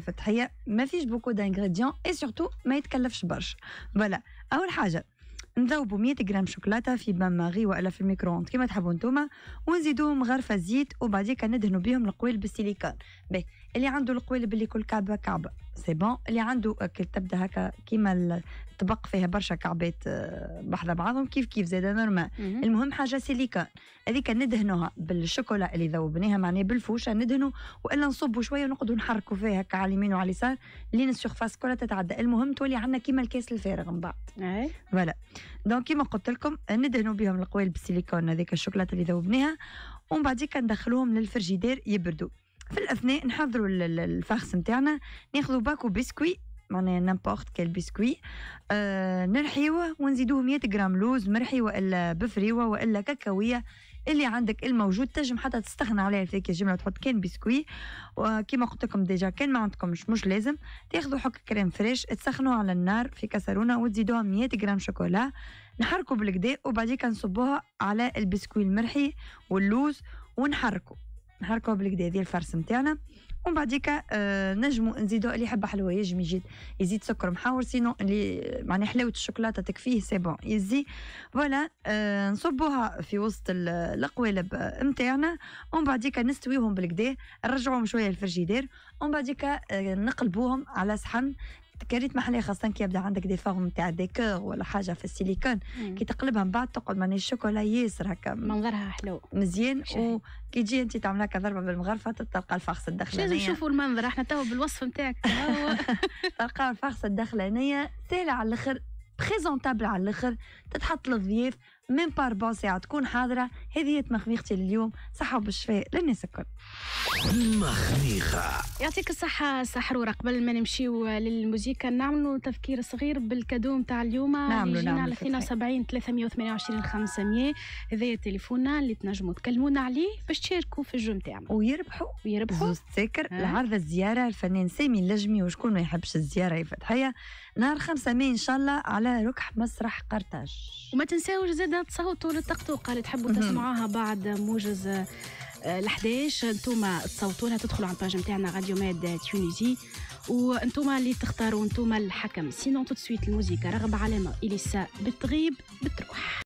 فتحية ما فيش بوكو دانغريديون اي سورتو ما يتكلفش برشا فوالا اول حاجه نذوبوا 100 غرام شوكولاته في بان ماغي والا في الميكرووند كيما تحبوا نتوما ونزيدوهم غرفه زيت وبعديك ندهنوا بهم القويل بالسيليكون باهي اللي عنده القويل باللي كل كعبه كعبه سي بون اللي عنده آه، تبدا هكا كيما الطبق فيها برشا كعبات آه، بحذا بعضهم كيف كيف زاد نورمال المهم حاجه سيليكون هذيك ندهنوها بالشوكولا اللي ذوبناها معناها بالفوشه ندهنوا والا نصبوا شويه ونقعدوا نحركوا فيها هكا على اليمين وعلى اليسار لين السيرفاس كلها تتعدى المهم تولي عندنا كيما الكاس الفارغ من بعد فوالا دونك كيما قلت لكم ندهنوا بهم القوالب بالسيليكون هذيك الشوكولاته اللي ذوبناها ومن بعد كندخلوهم للفرجيدير يبردوا في الاثناء نحضروا الفخس نتاعنا ناخذوا باكو بسكوي معناها نامبورت كيل بسكوي آه نرحيوه ونزيدوه 100 غرام لوز مرحي والا بفريوه والا كاكاويه اللي عندك الموجود تنجم حتى تستغنى عليها فيك يا الجمله تحط كان بسكوي وكما قلت لكم ديجا كان ما عندكمش مش لازم تاخذوا حك كريم فريش تسخنوه على النار في كاسرونه وتزيدوها 100 جرام شوكولا نحركوا بالكدا وبعديك نصبوها على البسكوي المرحي واللوز ونحركوا نهار بالكدا ديال الفرس نتاعنا ومن بعديك آه نجمو نزيدو اللي يحب حلوه يجم يجيد يزيد سكر محاور سينو اللي معناها حلاوه الشوكولاته تكفيه سي بون يزي فوالا آه، نصبوها في وسط القوالب نتاعنا ومن بعديك نستويوهم بالكدا نرجعوهم شويه للفريجيدير ومن بعديك آه نقلبوهم على صحن كريت محليه خاصه كي يبدا عندك دي فورم تاع ديكور ولا حاجه في السيليكون كي تقلبها من بعد تقعد ماني الشوكولا ياسر هكا منظرها حلو مزيان وكي تجي انت تعملها كضربه بالمغرفه تلقى الفخص الداخلانيه لازم نشوفوا المنظر احنا تو بالوصف نتاعك تلقى الفخص الداخلانيه سهله على الاخر بريزونتابل على الاخر تتحط للضياف من بار بون ساعة تكون حاضرة هذه هي تمخميختي لليوم صحة وبالشفاء للناس الكل مخميخة يعطيك الصحة سحرورة قبل ما نمشيو للموزيكا نعملوا تفكير صغير بالكادو نتاع اليوم اللي جينا على 72 328 500 هذايا تليفونا اللي تنجموا تكلمونا عليه باش تشاركوا في الجو نتاعنا ويربحوا ويربحوا زوز تذاكر آه. العرض الزيارة الفنان سامي اللجمي وشكون ما يحبش الزيارة يا فتحية نهار 5 ماي إن شاء الله على ركح مسرح قرطاج وما تنساوش زاد بنات صوتوا للطقطوقة اللي تحبوا تسمعوها بعد موجز ال11 آه، انتم تصوتوا لها تدخلوا على الباج نتاعنا راديو ماد تونيزي وانتم اللي تختاروا انتم الحكم سينون تو سويت الموزيكا رغب علامه اليسا بتغيب بتروح